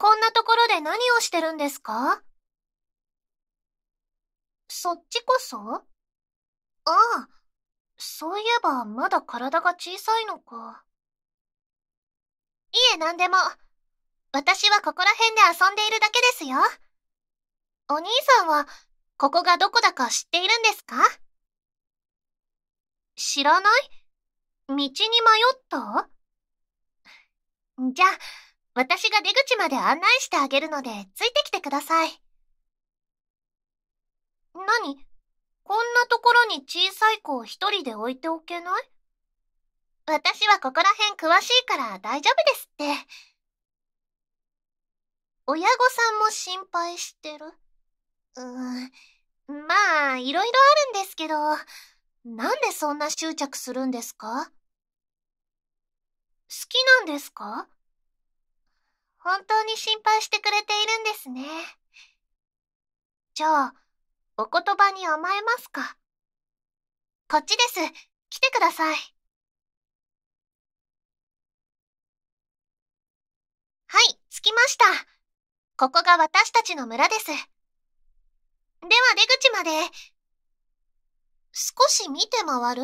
こんなところで何をしてるんですかそっちこそああ、そういえばまだ体が小さいのか。いえ、なんでも。私はここら辺で遊んでいるだけですよ。お兄さんは、ここがどこだか知っているんですか知らない道に迷ったじゃあ、私が出口まで案内してあげるので、ついてきてください。何こんなところに小さい子を一人で置いておけない私はここら辺詳しいから大丈夫ですって。親御さんも心配してる。うーん。まあ、いろいろあるんですけど、なんでそんな執着するんですか好きなんですか本当に心配してくれているんですね。じゃあ、お言葉に甘えますか。こっちです。来てください。はい、着きました。ここが私たちの村です。では出口まで。少し見て回る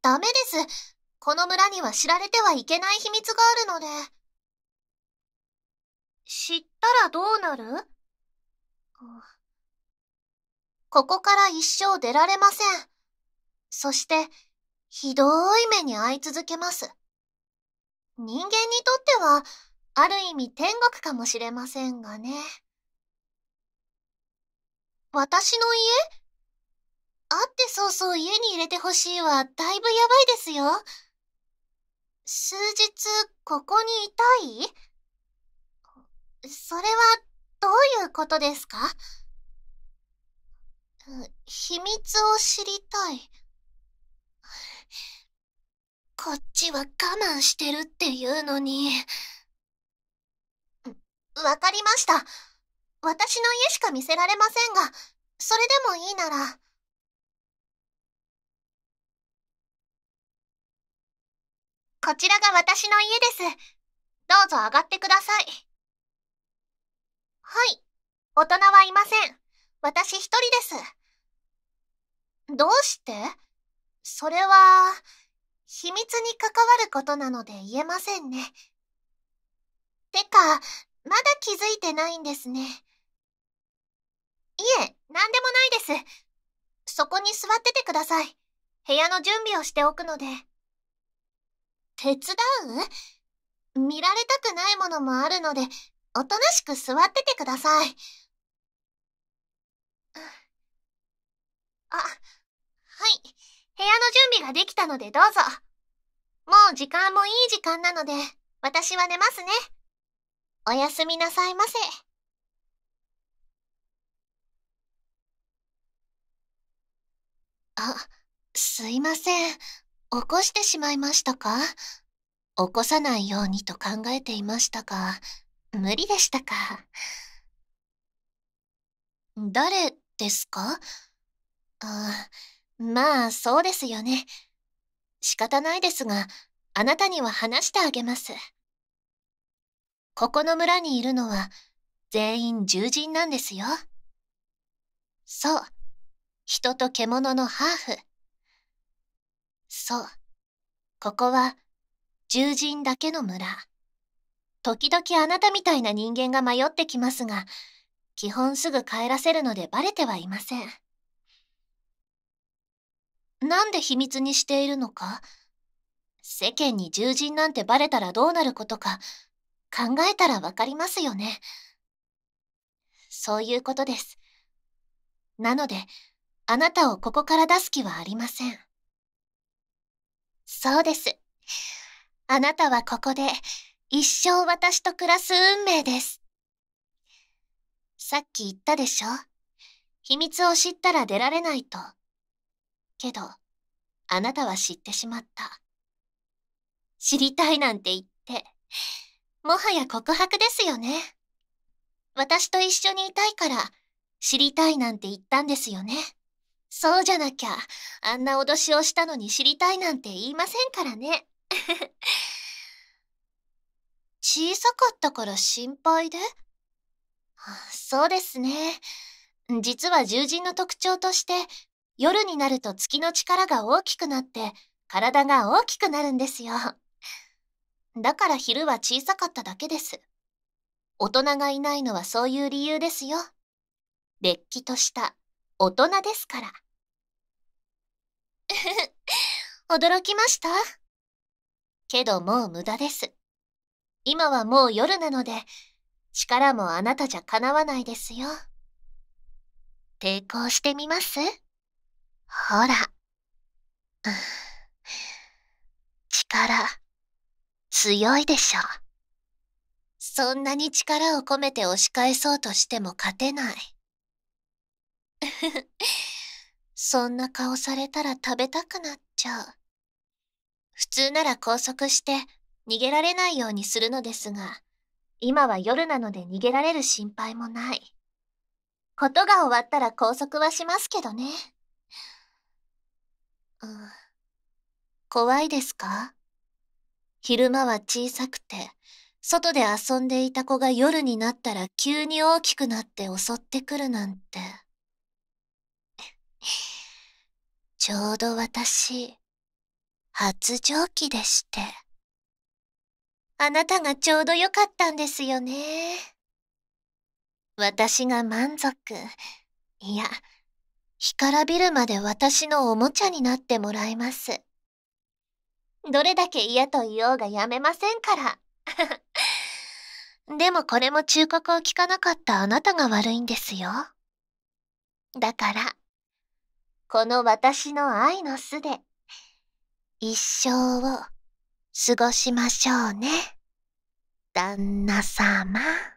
ダメです。この村には知られてはいけない秘密があるので。知ったらどうなるここから一生出られません。そして、ひどい目に遭い続けます。人間にとっては、ある意味天国かもしれませんがね。私の家会って早々家に入れてほしいはだいぶやばいですよ。数日、ここにいたいそれはどういうことですか秘密を知りたい。こっちは我慢してるっていうのに。わかりました。私の家しか見せられませんが、それでもいいなら。こちらが私の家です。どうぞ上がってください。はい。大人はいません。私一人です。どうしてそれは、秘密に関わることなので言えませんね。てか、まだ気づいてないんですね。いえ、なんでもないです。そこに座っててください。部屋の準備をしておくので。手伝う見られたくないものもあるので、おとなしく座っててください。あ、はい。部屋の準備ができたのでどうぞ。もう時間もいい時間なので、私は寝ますね。おやすみなさいませ。あ、すいません。起こしてしまいましたか起こさないようにと考えていましたが。無理でしたか。誰ですかあまあ、そうですよね。仕方ないですが、あなたには話してあげます。ここの村にいるのは、全員獣人なんですよ。そう。人と獣のハーフ。そう。ここは、獣人だけの村。時々あなたみたいな人間が迷ってきますが、基本すぐ帰らせるのでバレてはいません。なんで秘密にしているのか世間に獣人なんてバレたらどうなることか、考えたらわかりますよね。そういうことです。なので、あなたをここから出す気はありません。そうです。あなたはここで、一生私と暮らす運命です。さっき言ったでしょ秘密を知ったら出られないと。けど、あなたは知ってしまった。知りたいなんて言って、もはや告白ですよね。私と一緒にいたいから、知りたいなんて言ったんですよね。そうじゃなきゃ、あんな脅しをしたのに知りたいなんて言いませんからね。小さかったから心配でそうですね。実は獣人の特徴として、夜になると月の力が大きくなって、体が大きくなるんですよ。だから昼は小さかっただけです。大人がいないのはそういう理由ですよ。れっきとした大人ですから。驚きましたけどもう無駄です。今はもう夜なので、力もあなたじゃかなわないですよ。抵抗してみますほら。力、強いでしょ。そんなに力を込めて押し返そうとしても勝てない。そんな顔されたら食べたくなっちゃう。普通なら拘束して逃げられないようにするのですが、今は夜なので逃げられる心配もない。ことが終わったら拘束はしますけどね。うん、怖いですか昼間は小さくて、外で遊んでいた子が夜になったら急に大きくなって襲ってくるなんて。ちょうど私、発情期でして。あなたがちょうどよかったんですよね。私が満足。いや、干からびるまで私のおもちゃになってもらいます。どれだけ嫌と言おうがやめませんから。でもこれも忠告を聞かなかったあなたが悪いんですよ。だから、この私の愛の巣で、一生を過ごしましょうね旦那様。